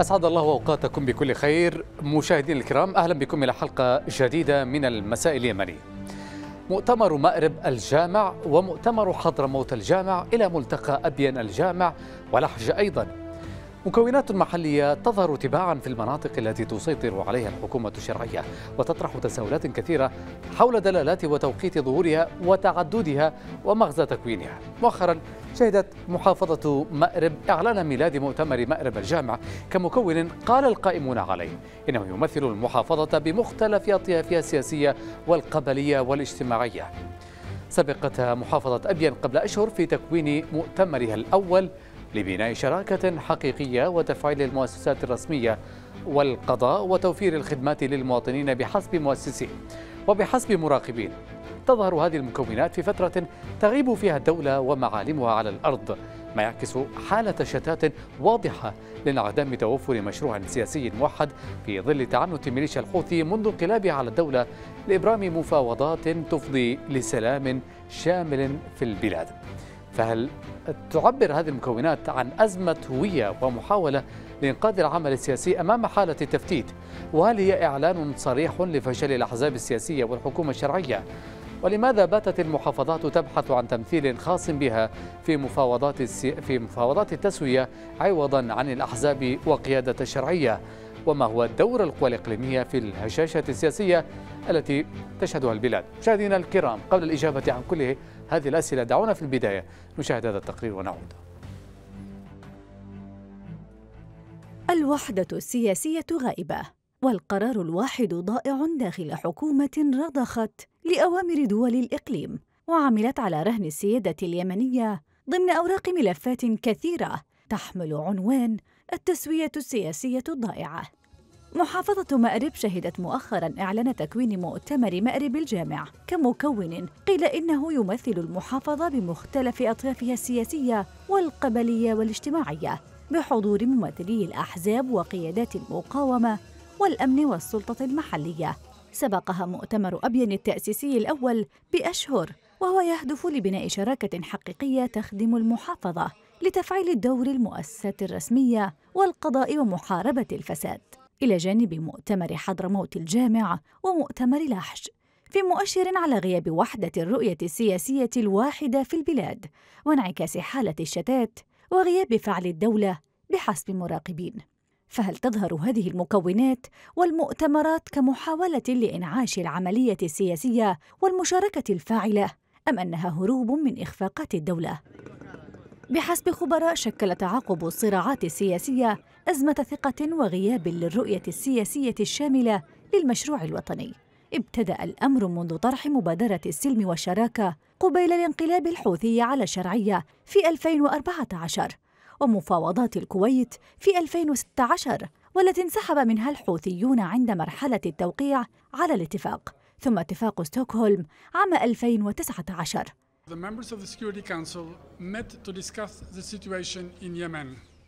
أسعد الله أوقاتكم بكل خير مشاهدين الكرام أهلا بكم إلى حلقة جديدة من المساء اليمني مؤتمر مأرب الجامع ومؤتمر حضرموت الجامع إلى ملتقى أبين الجامع ولحج أيضا مكونات محلية تظهر تباعا في المناطق التي تسيطر عليها الحكومة الشرعية وتطرح تساؤلات كثيرة حول دلالات وتوقيت ظهورها وتعددها ومغزى تكوينها مؤخرا شهدت محافظة مأرب إعلان ميلاد مؤتمر مأرب الجامع كمكون قال القائمون عليه إنه يمثل المحافظة بمختلف أطيافها السياسية والقبلية والاجتماعية سبقتها محافظة أبين قبل أشهر في تكوين مؤتمرها الأول لبناء شراكة حقيقية وتفعيل المؤسسات الرسمية والقضاء وتوفير الخدمات للمواطنين بحسب مؤسسين وبحسب مراقبين تظهر هذه المكونات في فترة تغيب فيها الدولة ومعالمها على الأرض ما يعكس حالة شتات واضحة لانعدام توفر مشروع سياسي موحد في ظل تعنت ميليشيا الحوثي منذ انقلابها على الدولة لإبرام مفاوضات تفضي لسلام شامل في البلاد فهل تعبر هذه المكونات عن أزمة هوية ومحاولة لإنقاذ العمل السياسي أمام حالة التفتيت وهل هي إعلان صريح لفشل الأحزاب السياسية والحكومة الشرعية ولماذا باتت المحافظات تبحث عن تمثيل خاص بها في مفاوضات السي... في مفاوضات التسوية عوضا عن الأحزاب وقيادة الشرعية وما هو دور القوى الإقليمية في الهشاشة السياسية التي تشهدها البلاد مشاهدينا الكرام قبل الإجابة عن كل هذه الأسئلة دعونا في البداية نشاهد هذا التقرير ونعود الوحدة السياسية غائبة والقرار الواحد ضائع داخل حكومة رضخت لأوامر دول الإقليم وعملت على رهن السيادة اليمنية ضمن أوراق ملفات كثيرة تحمل عنوان التسوية السياسية الضائعة محافظة مأرب شهدت مؤخرا إعلان تكوين مؤتمر مأرب الجامع كمكون قيل إنه يمثل المحافظة بمختلف أطيافها السياسية والقبلية والاجتماعية بحضور ممثلي الأحزاب وقيادات المقاومة والأمن والسلطة المحلية سبقها مؤتمر أبين التأسيسي الأول بأشهر وهو يهدف لبناء شراكة حقيقية تخدم المحافظة لتفعيل الدور المؤسسات الرسمية والقضاء ومحاربة الفساد إلى جانب مؤتمر حضرموت الجامع ومؤتمر لحج في مؤشر على غياب وحدة الرؤية السياسية الواحدة في البلاد وانعكاس حالة الشتات وغياب فعل الدولة بحسب مراقبين فهل تظهر هذه المكونات والمؤتمرات كمحاولة لإنعاش العملية السياسية والمشاركة الفاعلة أم أنها هروب من إخفاقات الدولة؟ بحسب خبراء شكل تعاقب الصراعات السياسية أزمة ثقة وغياب للرؤية السياسية الشاملة للمشروع الوطني ابتدأ الأمر منذ طرح مبادرة السلم والشراكة قبيل الانقلاب الحوثي على الشرعية في 2014 ومفاوضات الكويت في 2016 والتي انسحب منها الحوثيون عند مرحلة التوقيع على الاتفاق ثم اتفاق ستوكهولم عام 2019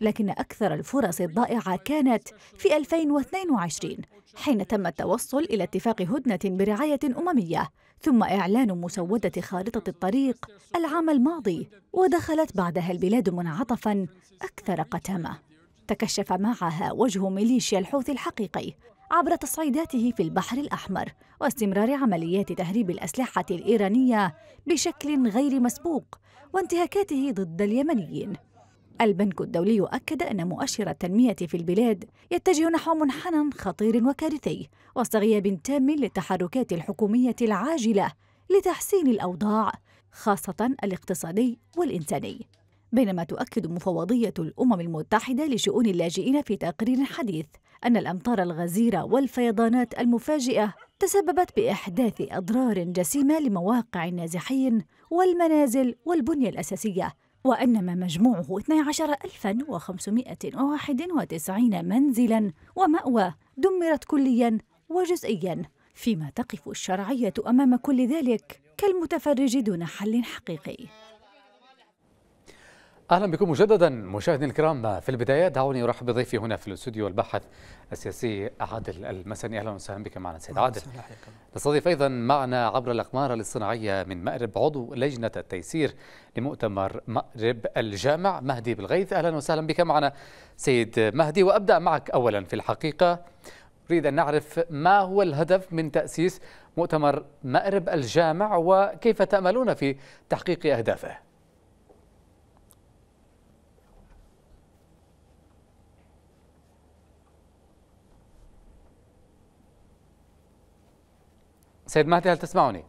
لكن أكثر الفرص الضائعة كانت في 2022 حين تم التوصل إلى اتفاق هدنة برعاية أممية ثم إعلان مسودة خارطة الطريق العام الماضي ودخلت بعدها البلاد منعطفا أكثر قتامة تكشف معها وجه ميليشيا الحوثي الحقيقي عبر تصعيداته في البحر الأحمر واستمرار عمليات تهريب الأسلحة الإيرانية بشكل غير مسبوق وانتهاكاته ضد اليمنيين البنك الدولي أكد أن مؤشر التنمية في البلاد يتجه نحو منحنى خطير وكارثي وسط غياب تام للتحركات الحكومية العاجلة لتحسين الأوضاع خاصة الاقتصادي والإنساني بينما تؤكد مفوضية الأمم المتحدة لشؤون اللاجئين في تقرير حديث أن الأمطار الغزيرة والفيضانات المفاجئة تسببت بإحداث أضرار جسيمة لمواقع النازحين والمنازل والبنية الأساسية وأن ما مجموعه 12591 منزلا ومأوى دمرت كليا وجزئيا فيما تقف الشرعية أمام كل ذلك كالمتفرج دون حل حقيقي اهلا بكم مجددا مشاهدينا الكرام في البدايه دعوني ارحب بضيفي هنا في الاستوديو الباحث السياسي عادل المسني اهلا وسهلا بك معنا سيد عادل نستضيف ايضا معنا عبر الاقمار الاصطناعيه من مأرب عضو لجنه التيسير لمؤتمر مأرب الجامع مهدي بالغيث اهلا وسهلا بك معنا سيد مهدي وابدا معك اولا في الحقيقه اريد ان نعرف ما هو الهدف من تاسيس مؤتمر مأرب الجامع وكيف تاملون في تحقيق اهدافه سيد مهدي هل تسمعني؟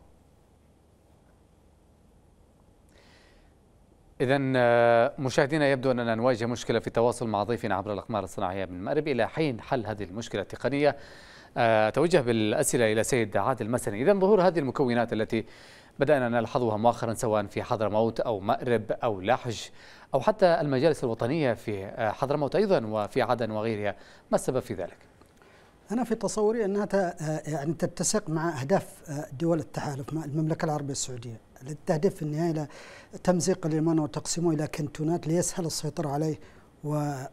إذا آه، مشاهدينا يبدو أننا نواجه مشكلة في التواصل مع ضيفنا عبر الأقمار الصناعية من المغرب إلى حين حل هذه المشكلة التقنية آه، أتوجه بالأسئلة إلى سيد عادل مسني إذا ظهور هذه المكونات التي بدأنا نلحظها مؤخرا سواء في حضرموت أو مأرب أو لحج أو حتى المجالس الوطنية في آه، حضرموت أيضا وفي عدن وغيرها ما السبب في ذلك؟ أنا في تصوري أنها آه، يعني تتسق مع أهداف آه، دول التحالف مع المملكة العربية السعودية التي تهدف في النهاية إلى تمزيق اليمن وتقسيمه إلى كنتونات ليسهل السيطرة عليه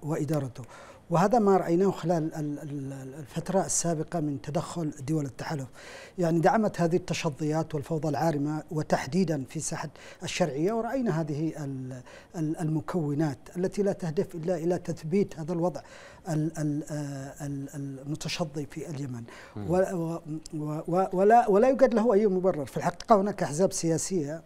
وإدارته وهذا ما رأيناه خلال الفترة السابقة من تدخل دول التحالف يعني دعمت هذه التشظيات والفوضى العارمة وتحديدا في ساحة الشرعية ورأينا هذه المكونات التي لا تهدف إلا إلى تثبيت هذا الوضع آه، المتشظي في اليمن ولا, ولا, ولا يوجد له أي مبرر في الحقيقة هناك أحزاب سياسية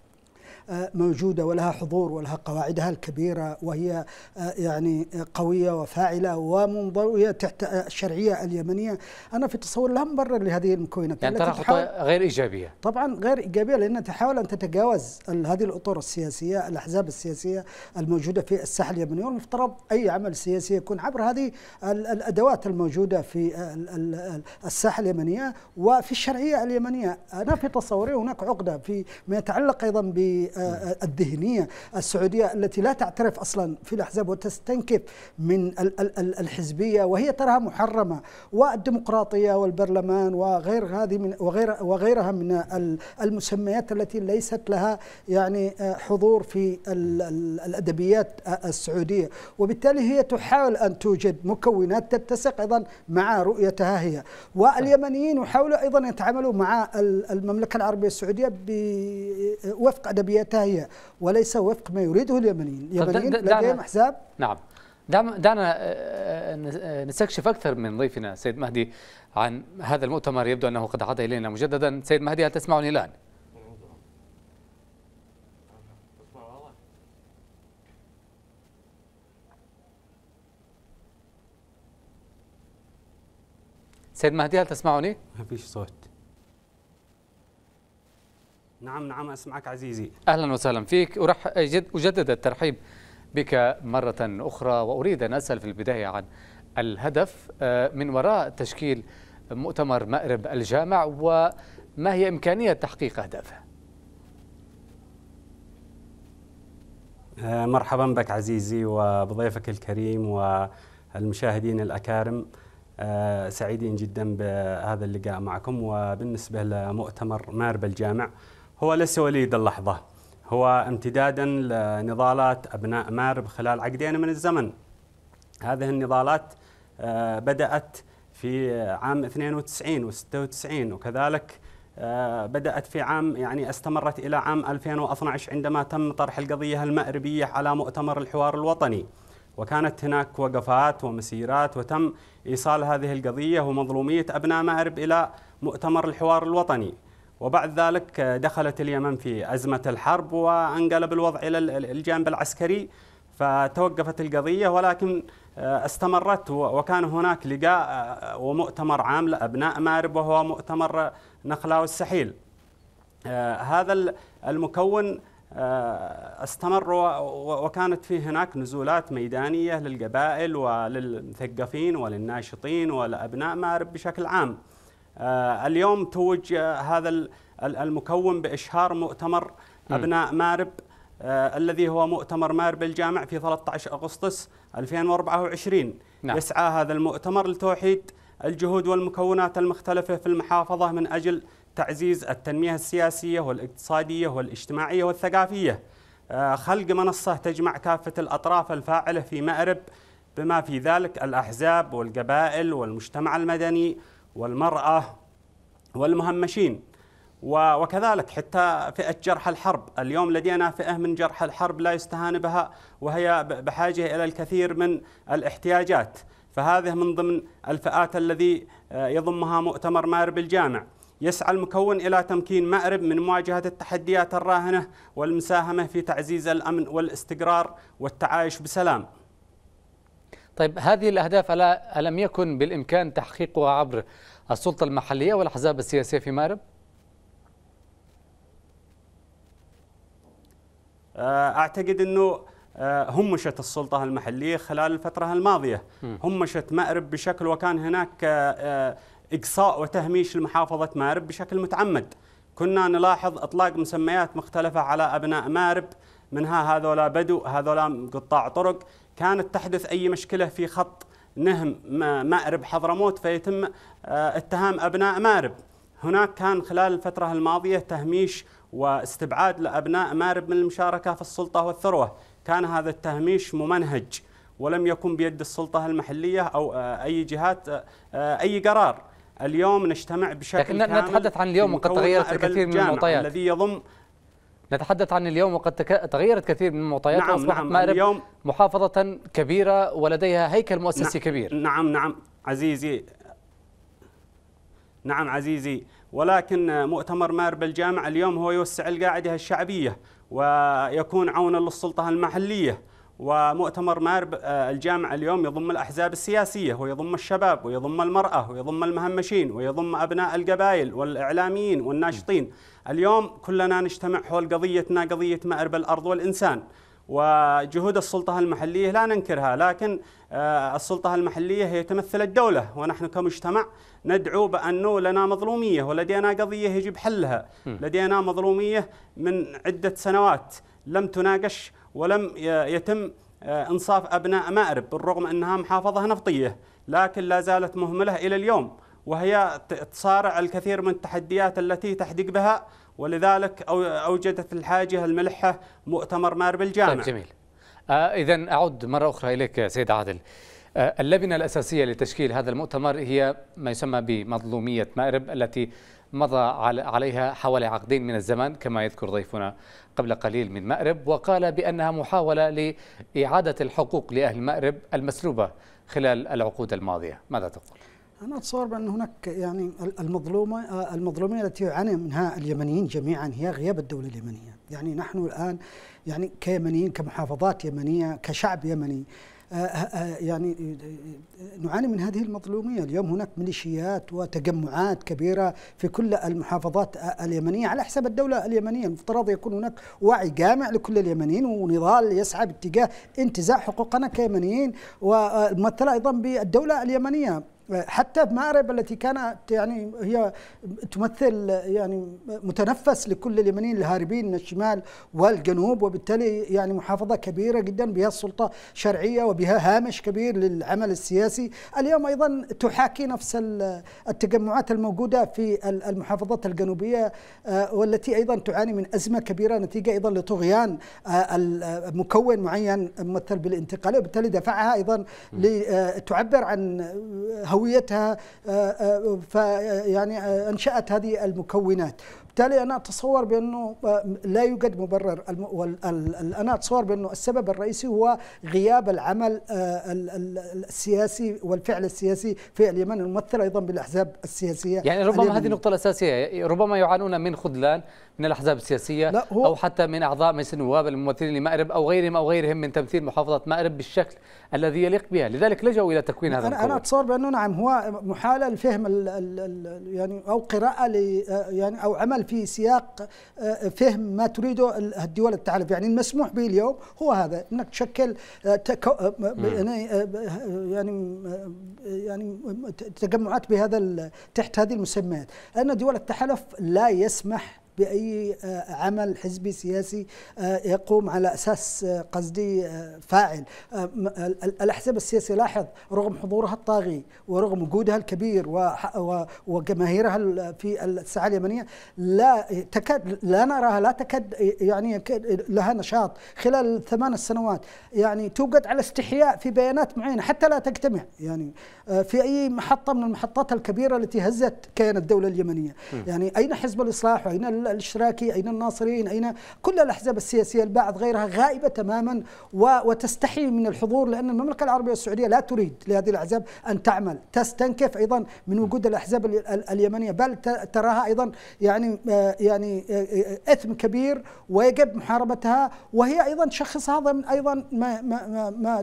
موجودة ولها حضور ولها قواعدها الكبيرة وهي آه، يعني آه، قوية وفاعلة ومنضوية تحت آه، الشرعية اليمنية أنا في تصور لا مبرر لهذه المكونات يعني ترى غير إيجابية طبعا غير إيجابية لأنها تحاول أن تتجاوز هذه الأطر السياسية الأحزاب السياسية الموجودة في الساحة اليمنية والمفترض أي عمل سياسي يكون عبر هذه الأدوات الموجودة في الساحة اليمنية وفي الشرعية اليمنية أنا في تصوري هناك عقدة في ما يتعلق أيضا ب الذهنيه السعوديه التي لا تعترف اصلا في الاحزاب وتستنكف من الحزبيه وهي تراها محرمه والديمقراطيه والبرلمان وغير هذه من وغير وغيرها من المسميات التي ليست لها يعني آه، حضور في الادبيات آه، السعوديه وبالتالي هي تحاول ان توجد مكونات تتسق ايضا مع رؤيتها هي واليمنيين يحاولوا ايضا يتعاملوا مع المملكه العربيه السعوديه وفق ادبيات حتى هي وليس وفق ما يريده اليمنيين اليمنيين لديهم احزاب نعم دعنا دعنا آه، آه، آه، نستكشف اكثر من ضيفنا سيد مهدي عن هذا المؤتمر يبدو انه قد عاد الينا مجددا سيد مهدي هل تسمعني الان سيد مهدي هل تسمعني؟ ما فيش صوت نعم نعم أسمعك عزيزي أهلا وسهلا فيك أجدد الترحيب بك مرة أخرى وأريد أن أسأل في البداية عن الهدف آه، من وراء تشكيل مؤتمر مأرب الجامع وما هي إمكانية تحقيق أهدافه آه، مرحبا بك عزيزي وبضيفك الكريم والمشاهدين الأكارم آه، سعيدين جدا بهذا اللقاء معكم وبالنسبة لمؤتمر مارب الجامع هو ليس وليد اللحظة هو امتدادا لنضالات أبناء مارب خلال عقدين من الزمن هذه النضالات آه، بدأت في عام 92 و96 وكذلك آه، بدأت في عام يعني استمرت إلى عام 2012 عندما تم طرح القضية المأربية على مؤتمر الحوار الوطني وكانت هناك وقفات ومسيرات وتم إيصال هذه القضية ومظلومية أبناء مأرب إلى مؤتمر الحوار الوطني وبعد ذلك آه، دخلت اليمن في أزمة الحرب وانقلب الوضع إلى الجانب العسكري فتوقفت القضية ولكن آه، استمرت وكان هناك لقاء آه، ومؤتمر عام لأبناء مارب وهو مؤتمر نخلاو السحيل هذا المكون استمر وكانت فيه هناك نزولات ميدانية للقبائل وللمثقفين وللناشطين ولأبناء مارب بشكل عام آه، اليوم توج آه، هذا المكون بإشهار مؤتمر أبناء مارب آه، الذي هو مؤتمر مارب الجامع في 13 أغسطس 2024 نعم. يسعى هذا المؤتمر لتوحيد الجهود والمكونات المختلفة في المحافظة من أجل تعزيز التنمية السياسية والاقتصادية والاجتماعية والثقافية خلق منصة تجمع كافة الأطراف الفاعلة في مأرب بما في ذلك الأحزاب والقبائل والمجتمع المدني والمرأة والمهمشين وكذلك حتى فئة جرح الحرب اليوم لدينا فئة من جرح الحرب لا يستهان بها وهي بحاجة إلى الكثير من الاحتياجات فهذه من ضمن الفئات الذي آه، يضمها مؤتمر مأرب الجامع يسعى المكون إلى تمكين مأرب من مواجهة التحديات الراهنة والمساهمة في تعزيز الأمن والاستقرار والتعايش بسلام طيب هذه الأهداف ألا ألم يكن بالإمكان تحقيقها عبر السلطة المحلية والأحزاب السياسية في مأرب؟ آه، أعتقد أنه آه، همشت السلطة المحلية خلال الفترة الماضية همشت مأرب بشكل وكان هناك آه، إقصاء وتهميش لمحافظة مأرب بشكل متعمد كنا نلاحظ إطلاق مسميات مختلفة على أبناء مأرب منها هذولا بدو هذولا قطاع طرق كانت تحدث أي مشكلة في خط نهم مأرب حضرموت فيتم آه، اتهام أبناء مأرب هناك كان خلال الفترة الماضية تهميش واستبعاد لأبناء مأرب من المشاركة في السلطة والثروة كان هذا التهميش ممنهج ولم يكن بيد السلطة المحلية أو آه، أي جهات آه، أي قرار اليوم نجتمع بشكل لكن كامل نتحدث عن اليوم وقد تغيرت الكثير من المعطيات الذي يضم نتحدث عن اليوم وقد تغيرت كثير من المعطيات نعم نعم مأرب اليوم محافظة كبيرة ولديها هيكل مؤسسي نعم كبير نعم نعم عزيزي نعم عزيزي ولكن مؤتمر مأرب الجامع اليوم هو يوسع القاعدة الشعبية ويكون عونا للسلطة المحلية ومؤتمر مارب آه، الجامعة اليوم يضم الأحزاب السياسية ويضم الشباب ويضم المرأة ويضم المهمشين ويضم أبناء القبائل والإعلاميين والناشطين اليوم كلنا نجتمع حول قضيتنا قضية مأرب الأرض والإنسان وجهود السلطة المحلية لا ننكرها لكن آه، السلطة المحلية هي تمثل الدولة ونحن كمجتمع ندعو بأنه لنا مظلومية ولدينا قضية يجب حلها لدينا مظلومية من عدة سنوات لم تناقش ولم يتم آه، انصاف ابناء مأرب بالرغم انها محافظه نفطيه لكن لا زالت مهمله الى اليوم وهي تصارع الكثير من التحديات التي تحدق بها ولذلك اوجدت الحاجه الملحه مؤتمر مأرب الجامع. طيب جميل. آه، اذا اعود مره اخرى اليك سيد عادل. آه، اللبنه الاساسيه لتشكيل هذا المؤتمر هي ما يسمى بمظلوميه مأرب التي مضى عليها حوالي عقدين من الزمان كما يذكر ضيفنا قبل قليل من مأرب وقال بأنها محاولة لإعادة الحقوق لأهل مأرب المسلوبة خلال العقود الماضية ماذا تقول؟ أنا أتصور بأن هناك يعني المظلومة المظلومين التي يعاني منها اليمنيين جميعا هي غياب الدولة اليمنية يعني نحن الآن يعني كيمنيين كمحافظات يمنية كشعب يمني آه، آه، آه، يعني نعاني من هذه المظلوميه، اليوم هناك ميليشيات وتجمعات كبيره في كل المحافظات اليمنيه على حساب الدوله اليمنيه، المفترض يكون هناك وعي جامع لكل اليمنيين ونضال يسعى باتجاه انتزاع حقوقنا كيمنيين والممثله ايضا بالدوله اليمنيه، حتى بمأرب التي كانت يعني هي تمثل يعني متنفس لكل اليمنيين الهاربين من الشمال والجنوب وبالتالي يعني محافظة كبيرة جدا بها السلطة شرعية وبها هامش كبير للعمل السياسي اليوم أيضا تحاكي نفس التجمعات الموجودة في المحافظات الجنوبية آه، والتي أيضا تعاني من أزمة كبيرة نتيجة أيضا لطغيان آه، مكون معين ممثل بالانتقالية وبالتالي دفعها أيضا لتعبر آه، عن هو هويتها آه، آه، فيعني آه، أنشأت هذه المكونات بالتالي انا اتصور بانه آه، لا يوجد مبرر انا اتصور بانه السبب الرئيسي هو غياب العمل آه، السياسي والفعل السياسي في اليمن الممثل ايضا بالاحزاب السياسيه يعني ربما اليمنية. هذه النقطه الاساسيه ربما يعانون من خذلان من الاحزاب السياسيه لا هو او حتى من اعضاء مجلس النواب الممثلين لمأرب او غيرهم او غيرهم من تمثيل محافظه مأرب بالشكل الذي يليق بها لذلك لجوا الى تكوين هذا انا انا اتصور بانه نعم هو محاله لفهم يعني او قراءه آه، يعني او عمل في سياق آه، فهم ما تريده الدول التحالف يعني المسموح به اليوم هو هذا انك تشكل تكو يعني يعني يعني تجمعات بهذا تحت هذه المسميات ان دول التحالف لا يسمح باي آه، عمل حزبي سياسي آه، يقوم على اساس آه، قصدي فاعل الاحزاب السياسيه لاحظ رغم حضورها الطاغي ورغم وجودها الكبير وجماهيرها في الساحه اليمنيه لا تكاد لا نراها لا تكاد يعني لها نشاط خلال ثمان سنوات يعني توجد على استحياء في بيانات معينه حتى لا تجتمع يعني في اي محطه من المحطات الكبيره التي هزت كيان الدوله اليمنيه يعني اين حزب الاصلاح واين الاشتراكي اين الناصريين اين كل الاحزاب السياسيه البعض غيرها غائبه تماما وتستحي من الحضور لان المملكه العربيه السعوديه لا تريد لهذه الاحزاب ان تعمل تستنكف ايضا من وجود الاحزاب اليمنيه بل تراها ايضا يعني آه، يعني آه، آه، اثم كبير ويجب محاربتها وهي ايضا شخصها ضمن ايضا ما ما ما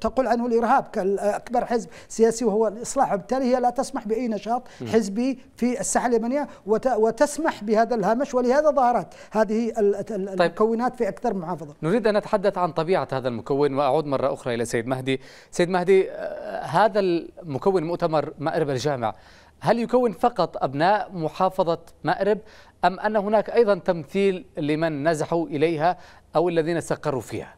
تقول عنه الارهاب كاكبر حزب سياسي وهو الاصلاح وبالتالي هي لا تسمح باي نشاط حزبي في الساحه اليمنيه وتسمح بهذا الهامش الهامش ولهذا ظهرت هذه طيب. المكونات في أكثر محافظة نريد أن نتحدث عن طبيعة هذا المكون وأعود مرة أخرى إلى سيد مهدي سيد مهدي آه، هذا المكون مؤتمر مأرب الجامع هل يكون فقط أبناء محافظة مأرب أم أن هناك أيضا تمثيل لمن نزحوا إليها أو الذين استقروا فيها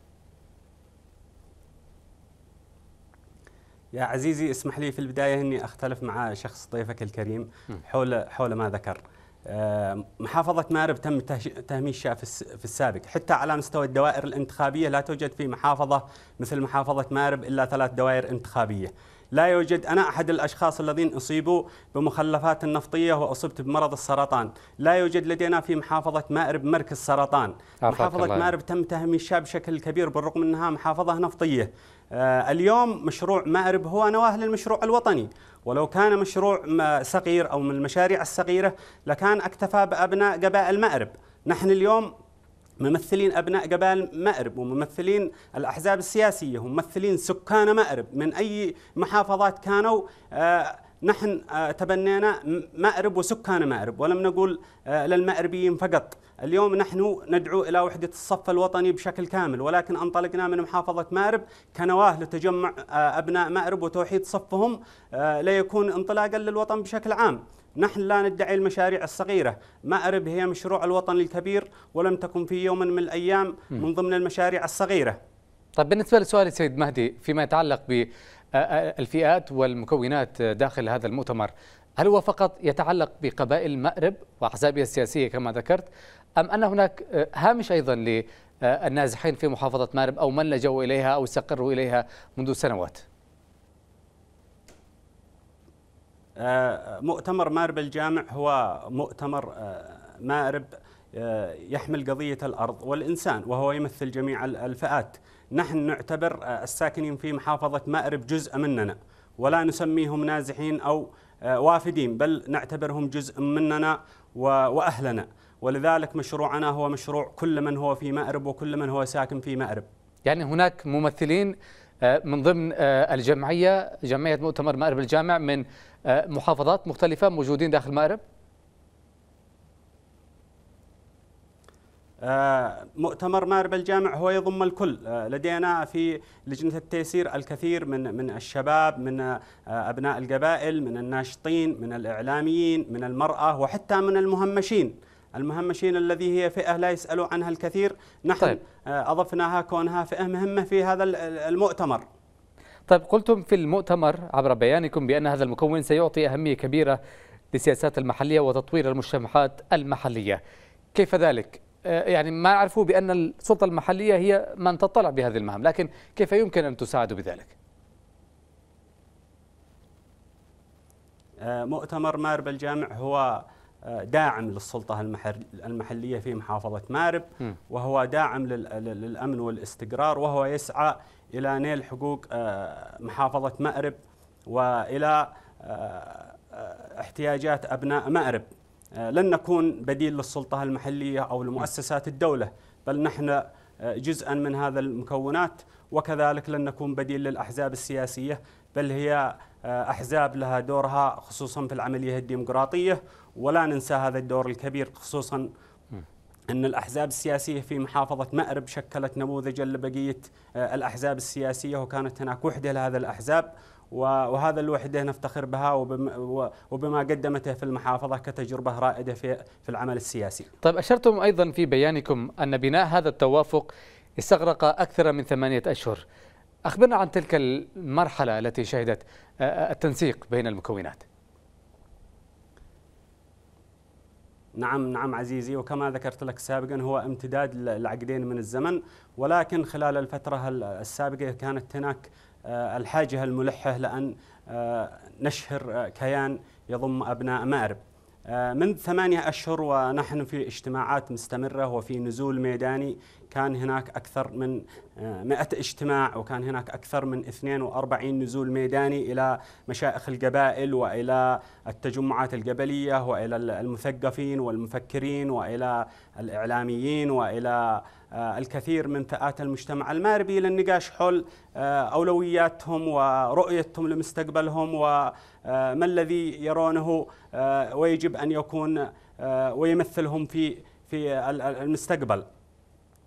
يا عزيزي اسمح لي في البداية أني أختلف مع شخص ضيفك الكريم حول, حول ما ذكر آه، محافظة مأرب تم تهميشها في السابق حتى على مستوى الدوائر الانتخابية لا توجد في محافظة مثل محافظة مأرب إلا ثلاث دوائر انتخابية لا يوجد أنا أحد الأشخاص الذين أصيبوا بمخلفات النفطية وأصبت بمرض السرطان لا يوجد لدينا في محافظة مأرب مركز سرطان محافظة مأرب تم تهميشها بشكل كبير بالرغم أنها محافظة نفطية آه، اليوم مشروع مأرب هو نواه للمشروع الوطني ولو كان مشروع صغير أو من المشاريع الصغيرة لكان اكتفى بأبناء قبائل مأرب نحن اليوم ممثلين ابناء قبائل مأرب وممثلين الاحزاب السياسيه وممثلين سكان مأرب من اي محافظات كانوا آه نحن آه، تبنينا مأرب وسكان مأرب ولم نقول آه، للمأربيين فقط اليوم نحن ندعو إلى وحدة الصف الوطني بشكل كامل ولكن أنطلقنا من محافظة مأرب كنواة لتجمع آه، أبناء مأرب وتوحيد صفهم ليكون انطلاقا للوطن بشكل عام نحن لا ندعي المشاريع الصغيرة مأرب هي مشروع الوطن الكبير ولم تكن في يوم من الأيام من ضمن المشاريع الصغيرة طيب بالنسبة لسؤال السيد مهدي فيما يتعلق ب الفئات والمكونات داخل هذا المؤتمر هل هو فقط يتعلق بقبائل المأرب وأحزابها السياسية كما ذكرت أم أن هناك هامش أيضا للنازحين في محافظة مأرب أو من لجوا إليها أو استقروا إليها منذ سنوات مؤتمر مأرب الجامع هو مؤتمر مأرب يحمل قضية الأرض والإنسان وهو يمثل جميع الفئات نحن نعتبر آه، الساكنين في محافظة مأرب جزء مننا ولا نسميهم نازحين أو آه، وافدين بل نعتبرهم جزء مننا وأهلنا ولذلك مشروعنا هو مشروع كل من هو في مأرب وكل من هو ساكن في مأرب يعني هناك ممثلين آه، من ضمن الجمعية جمعية مؤتمر مأرب الجامع من محافظات مختلفة موجودين داخل مأرب آه، مؤتمر مارب الجامع هو يضم الكل آه، لدينا في لجنة التيسير الكثير من من الشباب من آه، أبناء القبائل من الناشطين من الإعلاميين من المرأة وحتى من المهمشين المهمشين الذي هي فئة لا يسألوا عنها الكثير نحن طيب. أضفناها كونها فئة مهمة في هذا المؤتمر طيب قلتم في المؤتمر عبر بيانكم بأن هذا المكون سيعطي أهمية كبيرة للسياسات المحلية وتطوير المجتمعات المحلية كيف ذلك؟ آه، يعني ما يعرفوا بأن السلطة المحلية هي من تطلع بهذه المهام لكن كيف يمكن أن تساعدوا بذلك؟ آه، مؤتمر مارب الجامع هو آه، داعم للسلطة المحلية في محافظة مارب وهو داعم للأمن والاستقرار وهو يسعى إلى نيل حقوق محافظة مأرب وإلى احتياجات أبناء مأرب آه، لن نكون بديل للسلطة المحلية أو لمؤسسات الدولة بل نحن آه، جزءا من هذا المكونات وكذلك لن نكون بديل للأحزاب السياسية بل هي آه، أحزاب لها دورها خصوصا في العملية الديمقراطية ولا ننسى هذا الدور الكبير خصوصا أن الأحزاب السياسية في محافظة مأرب شكلت نموذجا لبقية الأحزاب السياسية وكانت هناك وحدة لهذا الأحزاب وهذا الوحده نفتخر بها وبما قدمته في المحافظه كتجربه رائده في في العمل السياسي. طيب اشرتم ايضا في بيانكم ان بناء هذا التوافق استغرق اكثر من ثمانيه اشهر. اخبرنا عن تلك المرحله التي شهدت آه، آه، التنسيق بين المكونات. نعم نعم عزيزي وكما ذكرت لك سابقا هو امتداد لعقدين من الزمن ولكن خلال الفترة السابقة كانت هناك آه، الحاجة الملحة لأن آه، نشهر آه، كيان يضم أبناء مأرب من ثمانية أشهر ونحن في اجتماعات مستمرة وفي نزول ميداني كان هناك أكثر من 100 اجتماع وكان هناك أكثر من 42 نزول ميداني إلى مشائخ القبائل وإلى التجمعات القبلية وإلى المثقفين والمفكرين وإلى الإعلاميين وإلى آه، الكثير من فئات المجتمع المغربي للنقاش حول آه، أولوياتهم ورؤيتهم لمستقبلهم وما آه، الذي يرونه ويجب أن يكون ويمثلهم في في المستقبل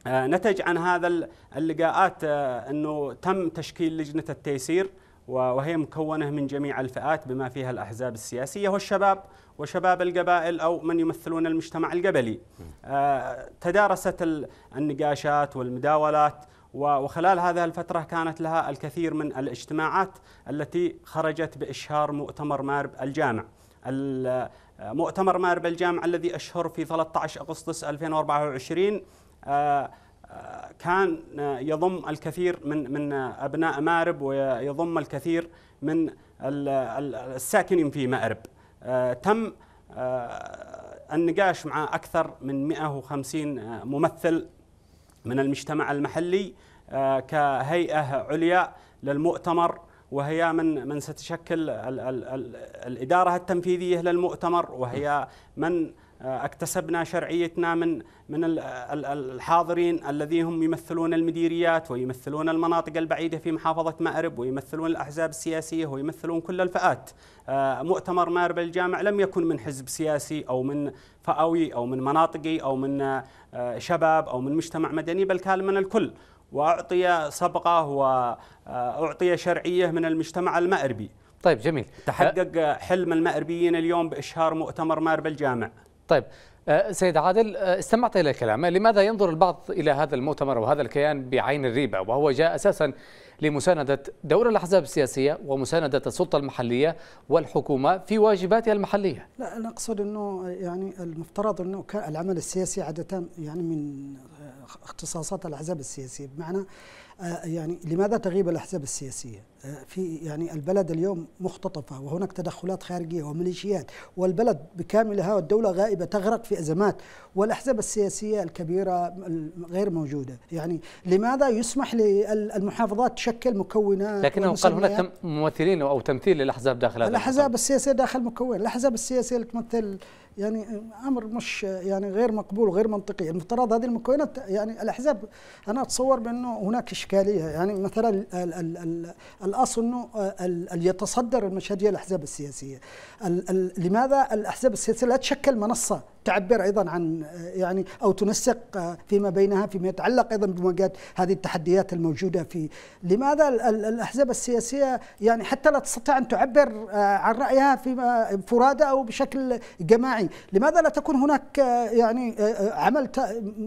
نتج عن هذا اللقاءات أنه تم تشكيل لجنة التيسير وهي مكونة من جميع الفئات بما فيها الأحزاب السياسية والشباب وشباب القبائل أو من يمثلون المجتمع القبلي آه، تدارست النقاشات والمداولات وخلال هذه الفترة كانت لها الكثير من الاجتماعات التي خرجت بإشهار مؤتمر مارب الجامع آه، مؤتمر مارب الجامع الذي أشهر في 13 أغسطس 2024 كان يضم الكثير من من ابناء مارب ويضم الكثير من الساكنين في مأرب آه، تم آه، النقاش مع اكثر من 150 آه، ممثل من المجتمع المحلي كهيئه عليا للمؤتمر وهي من من ستشكل الاداره التنفيذيه للمؤتمر وهي من آه، اكتسبنا شرعيتنا من من الحاضرين الذين هم يمثلون المديريات ويمثلون المناطق البعيده في محافظه مأرب ويمثلون الاحزاب السياسيه ويمثلون كل الفئات. آه، مؤتمر مأرب الجامع لم يكن من حزب سياسي او من فئوي او من مناطقي او من آه، شباب او من مجتمع مدني بل كان من الكل واعطي صبغه واعطي شرعيه من المجتمع المأربي. طيب جميل تحقق حلم المأربيين اليوم بإشهار مؤتمر مأرب الجامع طيب آه، سيد عادل آه، استمعت إلى كلامه لماذا ينظر البعض إلى هذا المؤتمر وهذا الكيان بعين الريبة وهو جاء أساسا لمساندة دور الأحزاب السياسية ومساندة السلطة المحلية والحكومة في واجباتها المحلية لا أنا أقصد أنه يعني المفترض أنه العمل السياسي عادة يعني من آه، اختصاصات الأحزاب السياسية بمعنى آه، يعني لماذا تغيب الأحزاب السياسية؟ آه، في يعني البلد اليوم مختطفة وهناك تدخلات خارجية وميليشيات والبلد بكاملها والدولة غائبة تغرق في أزمات والأحزاب السياسية الكبيرة غير موجودة يعني لماذا يسمح للمحافظات تشكل مكونات لكنه قال هناك ممثلين أو تمثيل للأحزاب داخل الأحزاب السياسية داخل مكون الأحزاب السياسية اللي تمثل يعني امر مش يعني غير مقبول غير منطقي المفترض هذه المكونات يعني الاحزاب انا اتصور بانه هناك اشكاليه يعني مثلا الـ الـ الـ الاصل انه اللي يتصدر المشهد هي الاحزاب السياسيه الـ الـ لماذا الاحزاب السياسيه لا تشكل منصه تعبر ايضا عن يعني او تنسق فيما بينها فيما يتعلق ايضا بمواجهه هذه التحديات الموجوده في لماذا الاحزاب السياسيه يعني حتى لا تستطيع ان تعبر عن رايها فيما فرادى او بشكل جماعي الاجتماعي لماذا لا تكون هناك آه، يعني آه، آه، عمل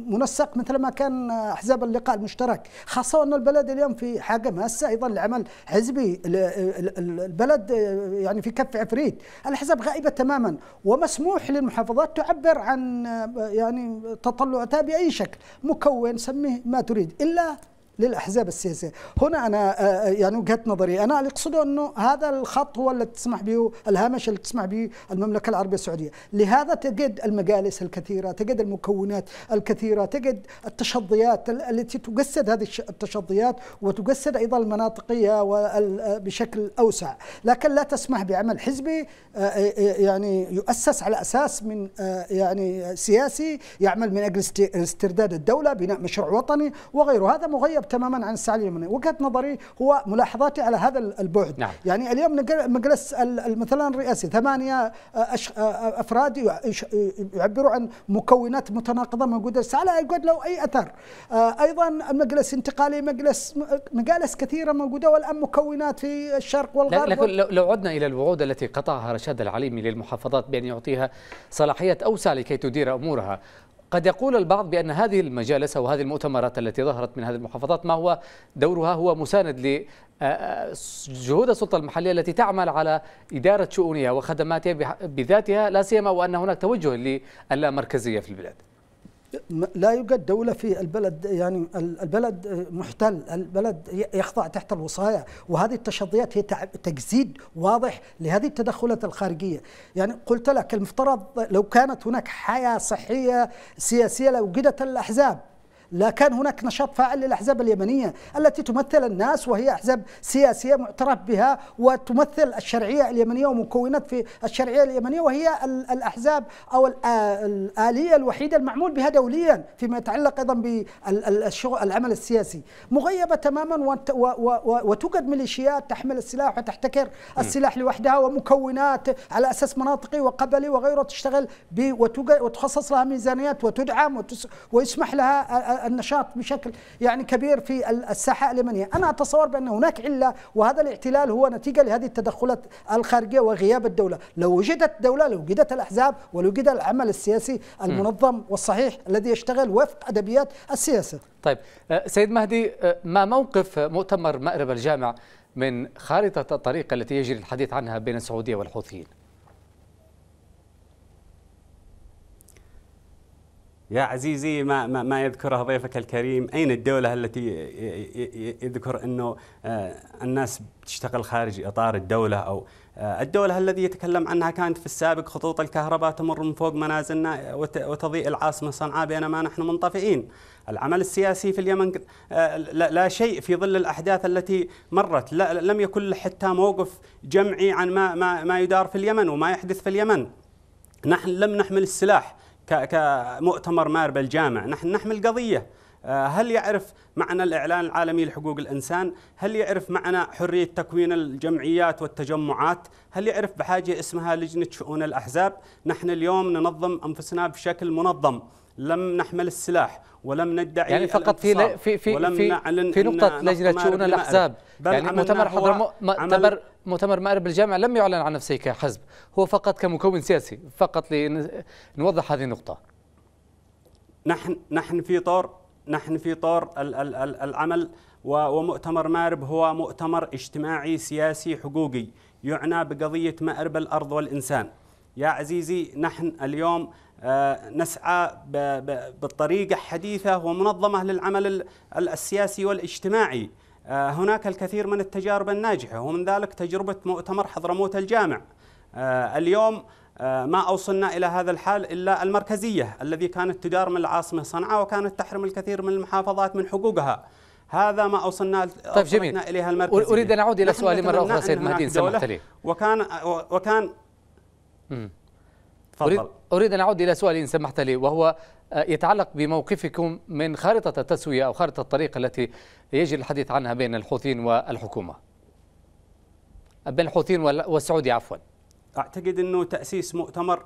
منسق مثل ما كان احزاب اللقاء المشترك خاصه ان البلد اليوم في حاجه ماسه ايضا لعمل حزبي البلد يعني في كف عفريت الاحزاب غائبه تماما ومسموح للمحافظات تعبر عن يعني تطلعاتها باي شكل مكون سميه ما تريد الا للاحزاب السياسيه، هنا انا آه، آه، يعني وجهه نظري، انا اللي اقصده انه هذا الخط هو اللي تسمح به الهامش اللي تسمح به المملكه العربيه السعوديه، لهذا تجد المجالس الكثيره، تجد المكونات الكثيره، تجد التشظيات التي تجسد هذه التشظيات وتجسد ايضا المناطقيه آه، بشكل اوسع، لكن لا تسمح بعمل حزبي يعني يؤسس على اساس من يعني سياسي يعمل من اجل استرداد الدوله، بناء مشروع وطني وغيره، هذا مغير غياب تماما عن الساعه اليمنيه، وجهه نظري هو ملاحظاتي على هذا البعد، نعم. يعني اليوم مجلس مثلا الرئاسي ثمانيه آه، آه، آه، افراد يعبروا عن مكونات متناقضه موجوده لا يوجد له اي اثر. ايضا مجلس انتقالي مجلس مجالس كثيره موجوده والان مكونات في الشرق والغرب لكن لو عدنا الى الوعود التي قطعها رشاد العليمي للمحافظات بان يعطيها صلاحيات اوسع لكي تدير امورها قد يقول البعض بأن هذه المجالس أو هذه المؤتمرات التي ظهرت من هذه المحافظات ما هو دورها هو مساند لجهود آه، آه، السلطة المحلية التي تعمل على إدارة شؤونها وخدماتها بذاتها لا سيما وأن هناك توجه للامركزية في البلاد لا يوجد دولة في البلد يعني البلد محتل البلد يخضع تحت الوصاية وهذه التشظيات هي تجسيد واضح لهذه التدخلات الخارجية يعني قلت لك المفترض لو كانت هناك حياة صحية سياسية لوجدت الأحزاب لا كان هناك نشاط فاعل للأحزاب اليمنية التي تمثل الناس وهي أحزاب سياسية معترف بها وتمثل الشرعية اليمنية ومكونات في الشرعية اليمنية وهي الأحزاب أو آه، الآلية الوحيدة المعمول بها دوليا فيما يتعلق أيضا بالشغل العمل السياسي مغيبة تماما وتوجد ميليشيات تحمل السلاح وتحتكر السلاح لوحدها ومكونات على أساس مناطقي وقبلي وغيره تشتغل وتخصص لها ميزانيات وتدعم ويسمح لها النشاط بشكل يعني كبير في الساحه اليمنيه، انا اتصور بان هناك عله وهذا الاعتلال هو نتيجه لهذه التدخلات الخارجيه وغياب الدوله، لو وجدت دوله لوجدت الاحزاب ولوجد العمل السياسي المنظم والصحيح الذي يشتغل وفق ادبيات السياسه. طيب آه، سيد مهدي آه، ما موقف مؤتمر مأرب الجامع من خارطه الطريق التي يجري الحديث عنها بين السعوديه والحوثيين؟ يا عزيزي ما, ما, ما يذكرها ضيفك الكريم أين الدولة التي يذكر أنه آه، الناس تشتغل خارج إطار الدولة أو آه، الدولة الذي يتكلم عنها كانت في السابق خطوط الكهرباء تمر من فوق منازلنا وتضيء العاصمة صنعاء بينما نحن منطفئين العمل السياسي في اليمن آه، لا شيء في ظل الأحداث التي مرت لا لم يكن حتى موقف جمعي عن ما, ما, ما يدار في اليمن وما يحدث في اليمن نحن لم نحمل السلاح كمؤتمر مارب الجامع نحن نحمل قضية آه، هل يعرف معنى الإعلان العالمي لحقوق الإنسان؟ هل يعرف معنى حرية تكوين الجمعيات والتجمعات؟ هل يعرف بحاجة اسمها لجنة شؤون الأحزاب؟ نحن اليوم ننظم أنفسنا بشكل منظم لم نحمل السلاح ولم ندعي يعني فقط في في في في, في نقطة لجنة شؤون الأحزاب يعني مؤتمر حضرموت مؤتمر مأرب الجامعة لم يعلن عن نفسه كحزب هو فقط كمكون سياسي فقط لنوضح هذه النقطة نحن نحن في طور نحن في طور العمل ومؤتمر مأرب هو مؤتمر اجتماعي سياسي حقوقي يعنى بقضية مأرب الأرض والإنسان يا عزيزي نحن اليوم آه، نسعى بالطريقة حديثة ومنظمة للعمل السياسي والاجتماعي آه، هناك الكثير من التجارب الناجحة ومن ذلك تجربة مؤتمر حضرموت الجامع آه، اليوم ما أوصلنا إلى هذا الحال إلا المركزية الذي كانت تدار من العاصمة صنعاء وكانت تحرم الكثير من المحافظات من حقوقها هذا ما اوصلنا طيب جميل اليها المركزيه اريد ان اعود الى سؤالي مره اخرى سيد مهدي سمحت لي وكان وكان أريد أن أعود إلى سؤال إن سمحت لي وهو آه، يتعلق بموقفكم من خارطة التسوية أو خارطة الطريق التي يجري الحديث عنها بين الحوثيين والحكومة بين الحوثيين والسعودية عفوا أعتقد أنه تأسيس مؤتمر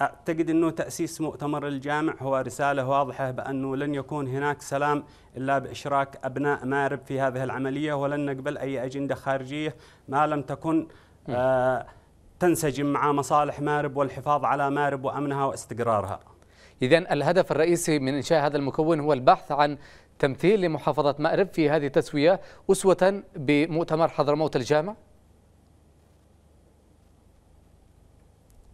أعتقد أنه تأسيس مؤتمر الجامع هو رسالة واضحة بأنه لن يكون هناك سلام إلا بإشراك أبناء مارب في هذه العملية ولن نقبل أي أجندة خارجية ما لم تكن آه تنسجم مع مصالح مارب والحفاظ على مارب وأمنها واستقرارها إذا الهدف الرئيسي من إنشاء هذا المكون هو البحث عن تمثيل لمحافظة مأرب في هذه التسوية أسوة بمؤتمر حضرموت الجامع؟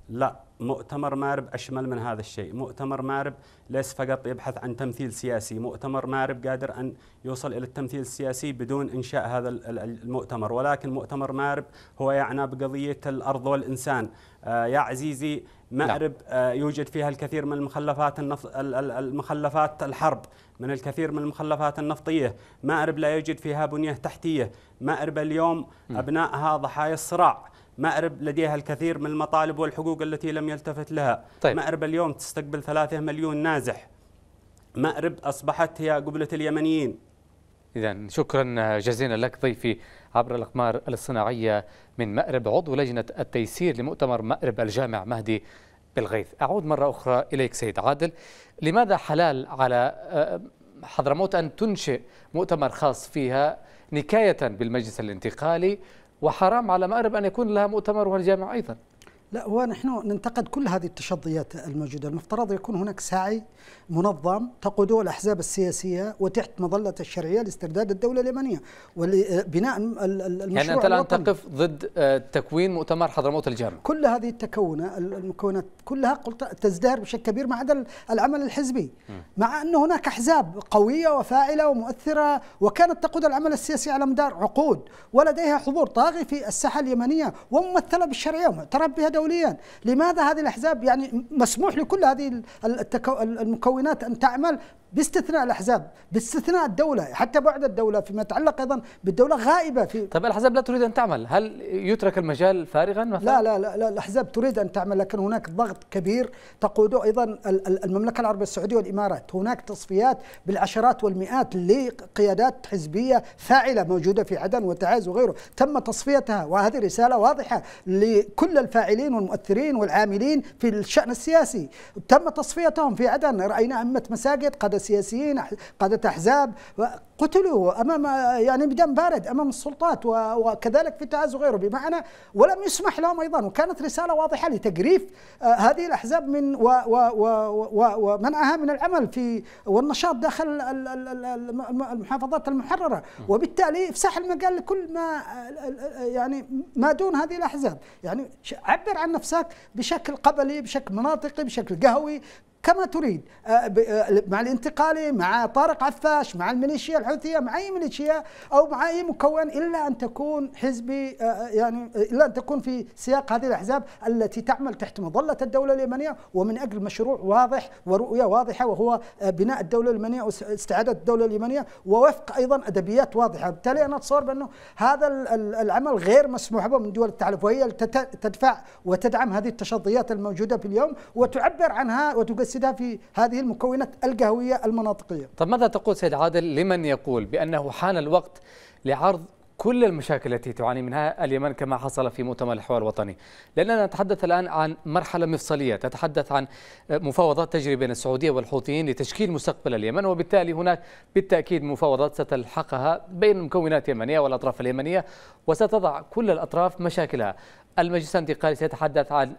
لا مؤتمر مارب أشمل من هذا الشيء مؤتمر مارب ليس فقط يبحث عن تمثيل سياسي مؤتمر مارب قادر أن يوصل إلى التمثيل السياسي بدون إنشاء هذا المؤتمر ولكن مؤتمر مارب هو يعنى بقضية الأرض والإنسان آه، يا عزيزي مأرب نعم. آه، يوجد فيها الكثير من المخلفات النف... المخلفات الحرب من الكثير من المخلفات النفطية مأرب لا يوجد فيها بنية تحتية مأرب اليوم أبنائها ضحايا الصراع مأرب لديها الكثير من المطالب والحقوق التي لم يلتفت لها طيب. مأرب اليوم تستقبل ثلاثة مليون نازح مأرب أصبحت هي قبلة اليمنيين إذا شكرا جزيلا لك ضيفي عبر الأقمار الصناعية من مأرب عضو لجنة التيسير لمؤتمر مأرب الجامع مهدي بالغيث أعود مرة أخرى إليك سيد عادل لماذا حلال على آه، حضرموت أن تنشئ مؤتمر خاص فيها نكاية بالمجلس الانتقالي وحرام على مأرب أن يكون لها مؤتمر والجامع أيضا لا ونحن ننتقد كل هذه التشظيات الموجوده، المفترض يكون هناك سعي منظم تقوده الاحزاب السياسيه وتحت مظله الشرعيه لاسترداد الدوله اليمنيه ولبناء المشروع يعني انت الان تقف ضد آه، تكوين مؤتمر حضرموت الجامع كل هذه التكونه المكونات كلها قلت تزدهر بشكل كبير ما عدا العمل الحزبي، مع ان هناك احزاب قويه وفاعله ومؤثره وكانت تقود العمل السياسي على مدار عقود ولديها حضور طاغي في الساحه اليمنيه وممثله بالشرعيه ومعترف بها دوليا لماذا هذه الأحزاب يعني مسموح لكل هذه المكونات أن تعمل باستثناء الاحزاب باستثناء الدوله حتى بعد الدوله فيما يتعلق ايضا بالدوله غائبه في طيب الاحزاب لا تريد ان تعمل هل يترك المجال فارغا مثلا لا لا لا, لا الاحزاب تريد ان تعمل لكن هناك ضغط كبير تقوده ايضا المملكه العربيه السعوديه والامارات هناك تصفيات بالعشرات والمئات لقيادات حزبيه فاعله موجوده في عدن وتعز وغيره تم تصفيتها وهذه رساله واضحه لكل الفاعلين والمؤثرين والعاملين في الشان السياسي تم تصفيتهم في عدن راينا ائمه مساجد قد سياسيين قادة أحزاب قتلوا أمام يعني بدم بارد أمام السلطات وكذلك في تعز وغيره بمعنى ولم يسمح لهم أيضا وكانت رسالة واضحة لتجريف آه، هذه الأحزاب من ومنعها من العمل في والنشاط داخل المحافظات المحررة وبالتالي افسح المجال لكل ما يعني ما دون هذه الأحزاب يعني عبر عن نفسك بشكل قبلي بشكل مناطقي بشكل قهوي كما تريد آه، آه، مع الانتقالي مع طارق عفاش مع الميليشيا الحوثيه مع اي ميليشيا او مع اي مكون الا ان تكون حزبي آه، يعني الا ان تكون في سياق هذه الاحزاب التي تعمل تحت مظله الدوله اليمنيه ومن اجل مشروع واضح ورؤيه واضحه وهو بناء الدوله اليمنيه واستعاده الدوله اليمنيه ووفق ايضا ادبيات واضحه، بالتالي انا اتصور بانه هذا العمل غير مسموح به من دول التحالف وهي تدفع وتدعم هذه التشظيات الموجوده في اليوم وتعبر عنها وتقسم متجسده في هذه المكونات القهويه المناطقيه. طب ماذا تقول سيد عادل لمن يقول بانه حان الوقت لعرض كل المشاكل التي تعاني منها اليمن كما حصل في مؤتمر الحوار الوطني لأننا نتحدث الآن عن مرحلة مفصلية تتحدث عن مفاوضات تجري بين السعودية والحوثيين لتشكيل مستقبل اليمن وبالتالي هناك بالتأكيد مفاوضات ستلحقها بين مكونات يمنية والأطراف اليمنية وستضع كل الأطراف مشاكلها المجلس الانتقالي سيتحدث عن آه،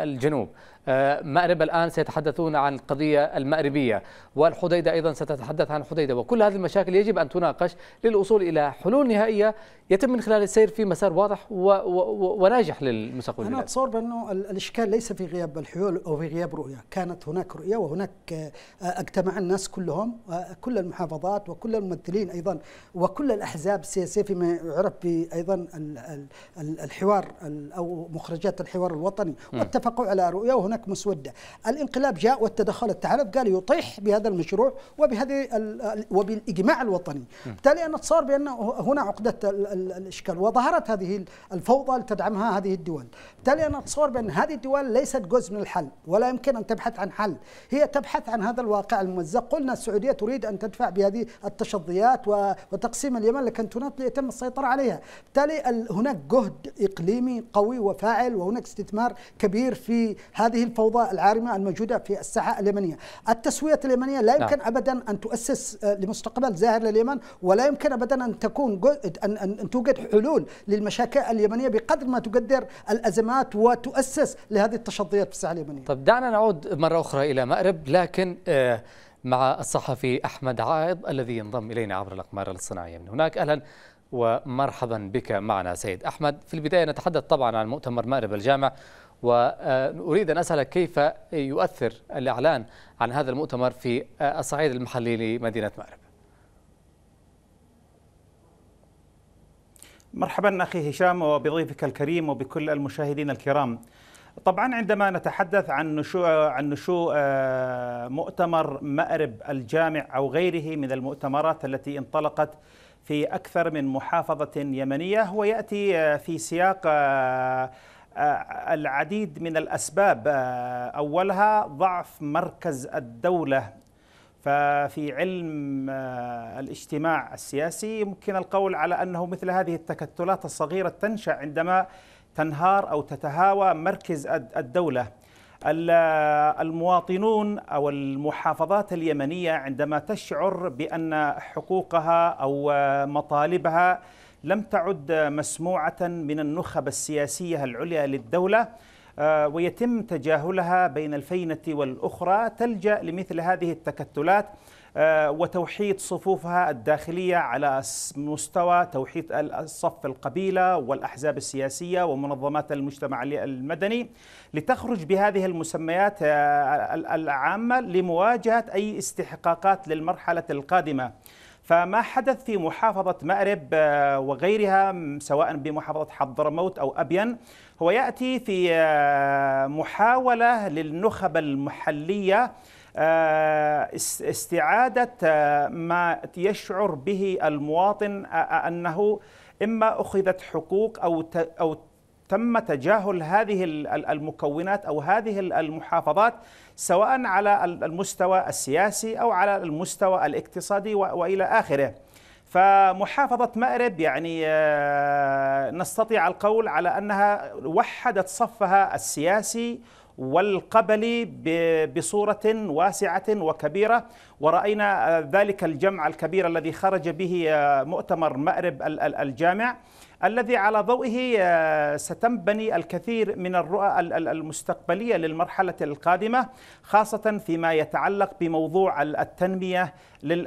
آه، الجنوب آه، مأرب الآن سيتحدثون عن القضية المأربية والحديدة أيضا ستتحدث عن الحديدة وكل هذه المشاكل يجب أن تناقش للوصول إلى حلول نهائية يتم من خلال السير في مسار واضح وناجح للمستقبل أنا أتصور بأنه الإشكال ليس في غياب الحلول أو في غياب رؤية كانت هناك رؤية وهناك آه، آه، اجتمع الناس كلهم كل المحافظات وكل الممثلين أيضا وكل الأحزاب السياسية فيما يعرف بأيضا الحوار أو مخرجات الحوار الوطني واتفقوا على رؤية وهناك هناك مسوده، الانقلاب جاء والتدخل التحالف قال يطيح بهذا المشروع وبهذه وبالاجماع الوطني، بالتالي انا صار بان هنا عقده الاشكال وظهرت هذه الفوضى لتدعمها هذه الدول، بالتالي انا اتصور بان هذه الدول ليست جزء من الحل ولا يمكن ان تبحث عن حل، هي تبحث عن هذا الواقع الممزق، قلنا السعوديه تريد ان تدفع بهذه التشظيات وتقسيم اليمن لكنتونات ليتم السيطره عليها، بالتالي هناك جهد اقليمي قوي وفاعل وهناك استثمار كبير في هذه الفوضى العارمة الموجودة في الساحة اليمنية التسوية اليمنية لا يمكن نعم. أبدا أن تؤسس آه، لمستقبل زاهر لليمن ولا يمكن أبدا أن تكون أن, أن توجد حلول للمشاكل اليمنية بقدر ما تقدر الأزمات وتؤسس لهذه التشظيات في الساحة اليمنية طيب دعنا نعود مرة أخرى إلى مأرب لكن آه، مع الصحفي أحمد عائض الذي ينضم إلينا عبر الأقمار الصناعية من هناك أهلا ومرحبا بك معنا سيد أحمد في البداية نتحدث طبعا عن مؤتمر مأرب الجامع وأريد أن أسألك كيف يؤثر الإعلان عن هذا المؤتمر في الصعيد المحلي لمدينة مأرب مرحبا أخي هشام وبضيفك الكريم وبكل المشاهدين الكرام طبعا عندما نتحدث عن نشوء عن نشوء آه، مؤتمر مأرب الجامع او غيره من المؤتمرات التي انطلقت في اكثر من محافظه يمنيه هو ياتي آه، في سياق آه، آه، العديد من الأسباب آه، أولها ضعف مركز الدولة ففي علم آه، الاجتماع السياسي يمكن القول على أنه مثل هذه التكتلات الصغيرة تنشأ عندما تنهار أو تتهاوى مركز الدولة المواطنون او المحافظات اليمنيه عندما تشعر بان حقوقها او مطالبها لم تعد مسموعة من النخب السياسية العليا للدولة آه، ويتم تجاهلها بين الفينة والأخرى تلجأ لمثل هذه التكتلات آه، وتوحيد صفوفها الداخلية على مستوى توحيد الصف القبيلة والأحزاب السياسية ومنظمات المجتمع المدني لتخرج بهذه المسميات آه، العامة لمواجهة أي استحقاقات للمرحلة القادمة فما حدث في محافظة مأرب آه، وغيرها سواء بمحافظة حضرموت أو أبين هو يأتي في آه، محاولة للنخب المحلية آه، استعادة ما يشعر به المواطن أنه إما أخذت حقوق أو أو تم تجاهل هذه المكونات أو هذه المحافظات سواء على المستوى السياسي أو على المستوى الاقتصادي وإلى آخره فمحافظة مأرب يعني آه، نستطيع القول على أنها وحدت صفها السياسي والقبلي بصورة واسعة وكبيرة ورأينا آه، ذلك الجمع الكبير الذي خرج به آه، مؤتمر مأرب الجامع الذي على ضوئه آه، ستنبني الكثير من الرؤى المستقبلية للمرحلة القادمة خاصة فيما يتعلق بموضوع التنمية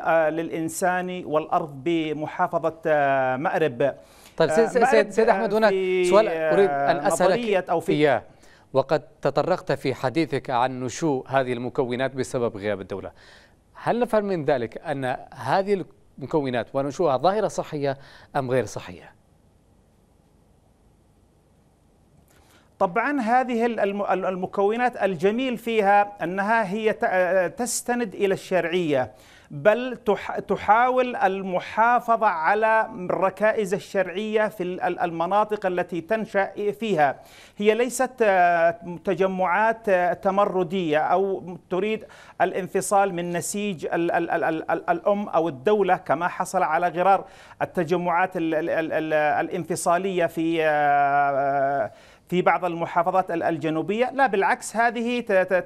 آه، للإنسان والأرض بمحافظة آه، مأرب طيب سيد, سيد, سيد أحمد هنا سؤال أريد أن أسألك أو في إياه وقد تطرقت في حديثك عن نشوء هذه المكونات بسبب غياب الدولة هل نفهم من ذلك أن هذه المكونات ونشوءها ظاهرة صحية أم غير صحية؟ طبعا هذه المكونات الجميل فيها انها هي آه، تستند الى الشرعيه بل تحاول المحافظه على الركائز الشرعيه في المناطق التي تنشا فيها هي ليست آه، تجمعات آه، تمرديه او تريد الانفصال من نسيج الام او الدوله كما حصل على غرار التجمعات الانفصاليه في في بعض المحافظات الجنوبية لا بالعكس هذه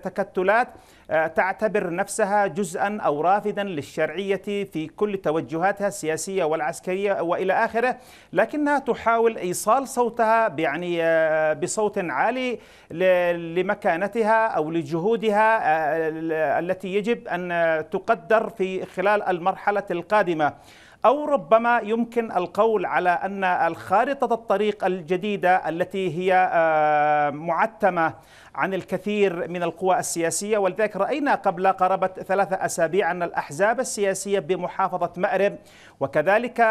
تكتلات آه، تعتبر نفسها جزءا أو رافدا للشرعية في كل توجهاتها السياسية والعسكرية وإلى آخره لكنها تحاول إيصال صوتها يعني بصوت عالي لمكانتها أو لجهودها آه، التي يجب أن تقدر في خلال المرحلة القادمة أو ربما يمكن القول على أن الخارطة الطريق الجديدة التي هي آه، معتمة عن الكثير من القوى السياسية ولذلك رأينا قبل قرابة ثلاثة أسابيع أن الأحزاب السياسية بمحافظة مأرب وكذلك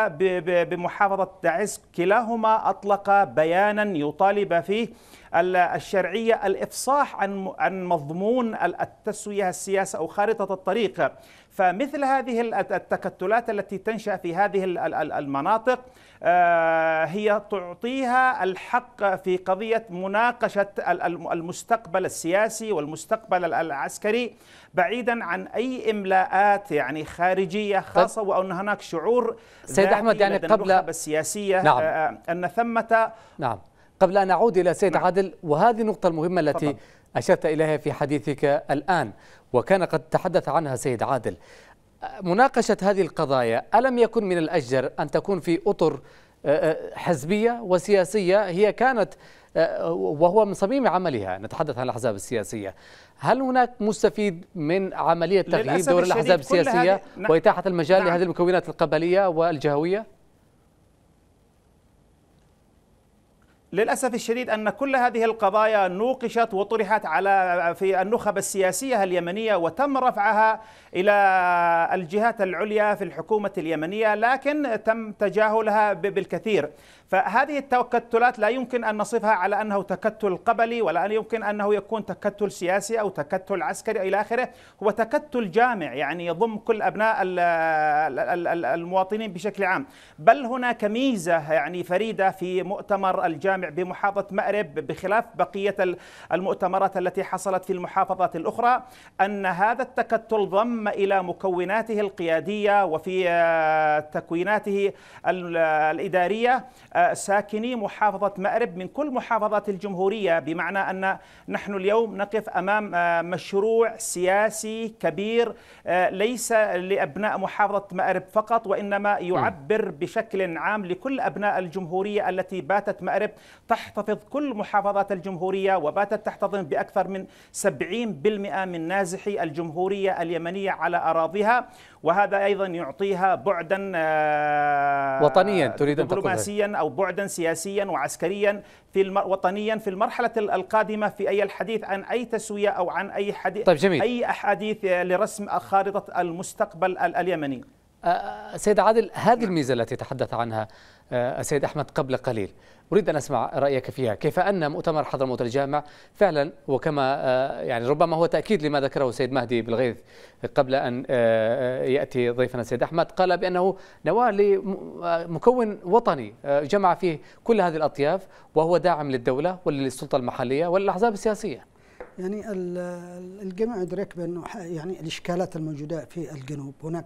بمحافظة تعز كلاهما أطلق بيانا يطالب فيه الشرعية الإفصاح عن عن مضمون التسوية السياسية أو خارطة الطريق فمثل هذه التكتلات التي تنشا في هذه المناطق آه، هي تعطيها الحق في قضيه مناقشه المستقبل السياسي والمستقبل العسكري بعيدا عن اي املاءات يعني خارجيه طيب. خاصه وان هناك شعور سيد احمد يعني قبل السياسيه نعم. آه، آه، ان ثمه نعم قبل ان اعود الى سيد نعم. عادل وهذه النقطه المهمه التي فضل. أشرت إليها في حديثك الآن وكان قد تحدث عنها سيد عادل مناقشة هذه القضايا ألم يكن من الأجر أن تكون في أطر آه، آه، حزبية وسياسية هي كانت آه، وهو من صميم عملها نتحدث عن الأحزاب السياسية هل هناك مستفيد من عملية تغيير دور الأحزاب السياسية نعم. وإتاحة المجال نعم. لهذه المكونات القبلية والجهوية؟ للأسف الشديد أن كل هذه القضايا نوقشت وطرحت على في النخب السياسية اليمنية وتم رفعها إلى الجهات العليا في الحكومة اليمنية لكن تم تجاهلها بالكثير فهذه التكتلات لا يمكن أن نصفها على أنه تكتل قبلي ولا أن يمكن أنه يكون تكتل سياسي أو تكتل عسكري إلى آخره هو تكتل جامع يعني يضم كل أبناء المواطنين بشكل عام بل هناك ميزة يعني فريدة في مؤتمر الجامع بمحافظة مأرب بخلاف بقية المؤتمرات التي حصلت في المحافظات الأخرى أن هذا التكتل ضم إلى مكوناته القيادية وفي آه، تكويناته الإدارية آه، ساكني محافظة مأرب من كل محافظات الجمهورية بمعنى أن نحن اليوم نقف أمام آه، مشروع سياسي كبير آه، ليس لأبناء محافظة مأرب فقط وإنما يعبر بشكل عام لكل أبناء الجمهورية التي باتت مأرب تحتفظ كل محافظات الجمهورية وباتت تحتضن بأكثر من 70% من نازحي الجمهورية اليمنية على أراضيها وهذا أيضا يعطيها بعدا آه، وطنيا تريد أن دبلوماسيا أو بعدا سياسيا وعسكريا في المر... وطنيا في المرحلة القادمة في أي الحديث عن أي تسوية أو عن أي حديث طيب جميل. أي أحاديث آه، لرسم خارطة المستقبل اليمني آه، سيد عادل هذه الميزة التي تحدث عنها السيد أحمد قبل قليل أريد أن أسمع رأيك فيها كيف أن مؤتمر حضرموت الجامع فعلا وكما آه، يعني ربما هو تأكيد لما ذكره السيد مهدي بالغيث قبل أن آه، آه، يأتي ضيفنا السيد أحمد قال بأنه نواة لمكون وطني جمع فيه كل هذه الأطياف وهو داعم للدولة وللسلطة المحلية وللأحزاب السياسية يعني الجميع يدرك بانه يعني الاشكالات الموجوده في الجنوب هناك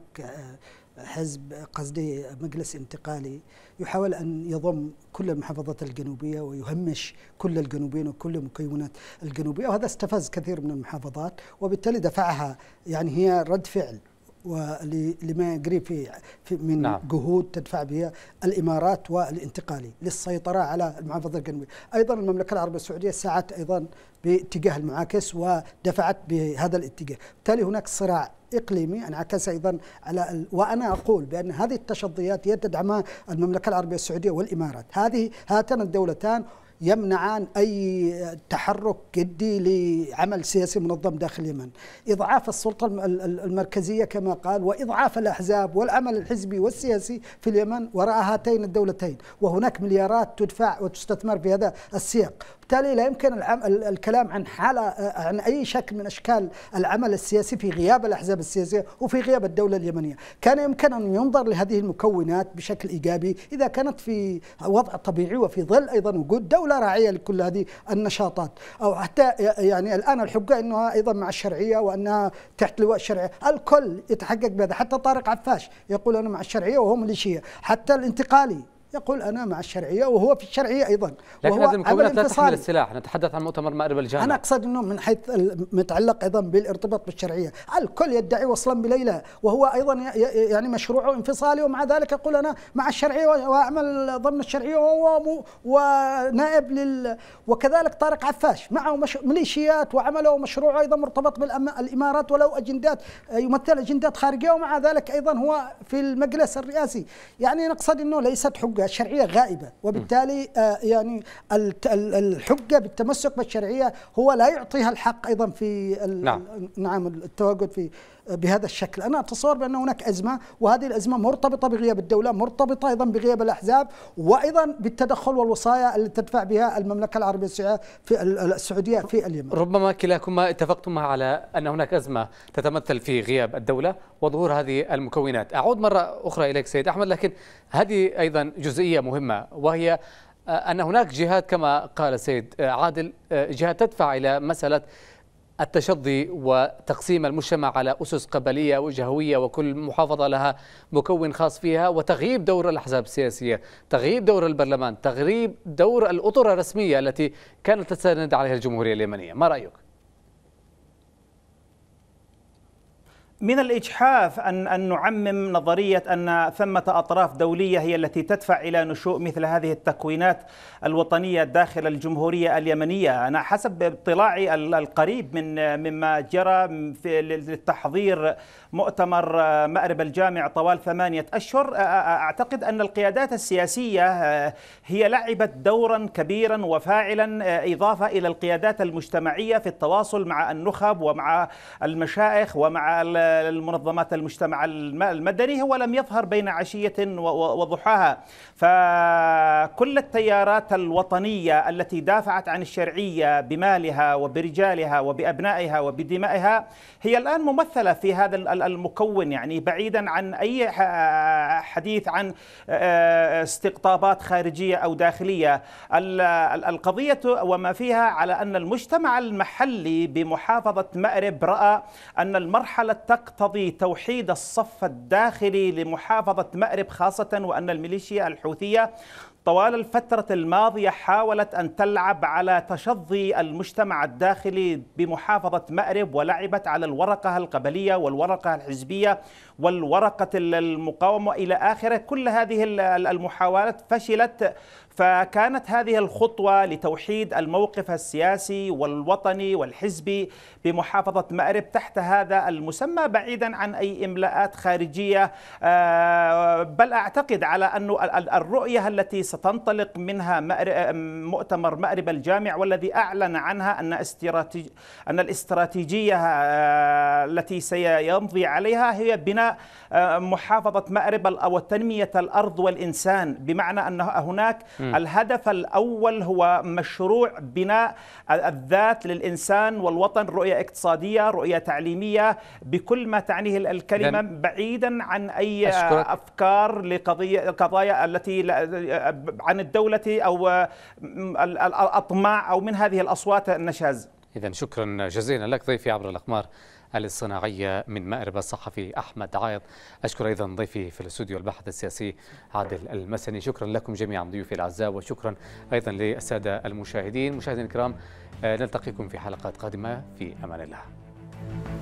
حزب قصدي مجلس انتقالي يحاول أن يضم كل المحافظات الجنوبية ويهمش كل الجنوبيين وكل مكونات الجنوبية وهذا استفز كثير من المحافظات وبالتالي دفعها يعني هي رد فعل ولما يجري في, في من نعم. جهود تدفع بها الامارات والانتقالي للسيطره على المحافظه الجنوبيه، ايضا المملكه العربيه السعوديه سعت ايضا باتجاه المعاكس ودفعت بهذا الاتجاه، بالتالي هناك صراع إقليمي انعكس أيضا على وأنا أقول بأن هذه التشظيات هي تدعمها المملكة العربية السعودية والإمارات هذه هاتان الدولتان يمنعان أي تحرك جدي لعمل سياسي منظم داخل اليمن إضعاف السلطة المركزية كما قال وإضعاف الأحزاب والعمل الحزبي والسياسي في اليمن وراء هاتين الدولتين وهناك مليارات تدفع وتستثمر في هذا السياق بالتالي لا يمكن الكلام عن حالة عن أي شكل من أشكال العمل السياسي في غياب الأحزاب السياسية وفي غياب الدولة اليمنية كان يمكن أن ينظر لهذه المكونات بشكل إيجابي إذا كانت في وضع طبيعي وفي ظل أيضا وجود دولة ولا راعيه لكل هذه النشاطات او حتى يعني الان الحقه انها ايضا مع الشرعيه وانها تحت لواء الشرعيه الكل يتحقق بهذا حتى طارق عفاش يقول انا مع الشرعيه وهو ميليشيا حتى الانتقالي يقول انا مع الشرعيه وهو في الشرعيه ايضا لكن هذه يكون لا تحمل السلاح نتحدث عن مؤتمر مأرب الجامعه انا اقصد انه من حيث متعلق ايضا بالارتباط بالشرعيه الكل يدعي وصلا بليله وهو ايضا يعني مشروعه انفصالي ومع ذلك يقول انا مع الشرعيه واعمل ضمن الشرعيه وهو ونائب لل وكذلك طارق عفاش معه مش... ميليشيات وعمله مشروع ايضا مرتبط بالامارات ولو اجندات يمثل اجندات خارجيه ومع ذلك ايضا هو في المجلس الرئاسي يعني نقصد انه ليست حجه الشرعيه غائبه وبالتالي آه، يعني الحجه بالتمسك بالشرعيه هو لا يعطيها الحق ايضا في نعم, نعم التواجد في بهذا الشكل أنا أتصور بأن هناك أزمة وهذه الأزمة مرتبطة بغياب الدولة مرتبطة أيضا بغياب الأحزاب وأيضا بالتدخل والوصايا التي تدفع بها المملكة العربية في السعودية في اليمن ربما كلاكما اتفقتما على أن هناك أزمة تتمثل في غياب الدولة وظهور هذه المكونات أعود مرة أخرى إليك سيد أحمد لكن هذه أيضا جزئية مهمة وهي أن هناك جهات كما قال السيد عادل جهات تدفع إلى مسألة التشظي وتقسيم المجتمع على أسس قبلية وجهوية وكل محافظة لها مكون خاص فيها وتغييب دور الأحزاب السياسية تغييب دور البرلمان تغييب دور الأطر الرسمية التي كانت تستند عليها الجمهورية اليمنية ما رأيك؟ من الإجحاف أن أن نعمم نظرية أن ثمة أطراف دولية هي التي تدفع إلى نشوء مثل هذه التكوينات الوطنية داخل الجمهورية اليمنية، أنا حسب اطلاعي القريب من مما جرى للتحضير مؤتمر آه، مأرب الجامع طوال ثمانية أشهر آه، آه، أعتقد أن القيادات السياسية هي لعبت دورا كبيرا وفاعلا إضافة إلى القيادات المجتمعية في التواصل مع النخب ومع المشائخ ومع المنظمات المجتمع المدني هو لم يظهر بين عشية وضحاها فكل التيارات الوطنية التي دافعت عن الشرعية بمالها وبرجالها وبأبنائها وبدمائها هي الآن ممثلة في هذا المكون يعني بعيدا عن أي حديث عن استقطابات خارجية أو داخلية القضية وما فيها على أن المجتمع المحلي بمحافظة مأرب رأى أن المرحلة تقتضي توحيد الصف الداخلي لمحافظة مأرب خاصة وأن الميليشيا الحوثية طوال الفترة الماضية حاولت أن تلعب على تشظي المجتمع الداخلي بمحافظة مأرب ولعبت على الورقة القبلية والورقة الحزبية والورقة المقاومة إلى آخره كل هذه المحاولات فشلت فكانت هذه الخطوة لتوحيد الموقف السياسي والوطني والحزبي بمحافظة مأرب تحت هذا المسمى بعيدا عن أي إملاءات خارجية آه، بل أعتقد على أن الرؤية التي ستنطلق منها مؤتمر مأرب الجامع والذي أعلن عنها أن أن الاستراتيجية آه، التي سيمضي عليها هي بناء آه، محافظة مأرب أو تنمية الأرض والإنسان بمعنى أن هناك الهدف الأول هو مشروع بناء الذات للإنسان والوطن رؤية اقتصادية رؤية تعليمية بكل ما تعنيه الكلمة بعيدا عن أي أشكرك. أفكار لقضية قضايا التي عن الدولة أو الأطماع أو من هذه الأصوات النشاز إذا شكرا جزيلا لك ضيفي عبر الأقمار الصناعية من مأرب الصحفي أحمد عايض أشكر أيضا ضيفي في الاستوديو الباحث السياسي عادل المسني شكرا لكم جميعا ضيوفي الأعزاء وشكرا أيضا للسادة المشاهدين مشاهدينا الكرام آه، نلتقيكم في حلقات قادمة في أمان الله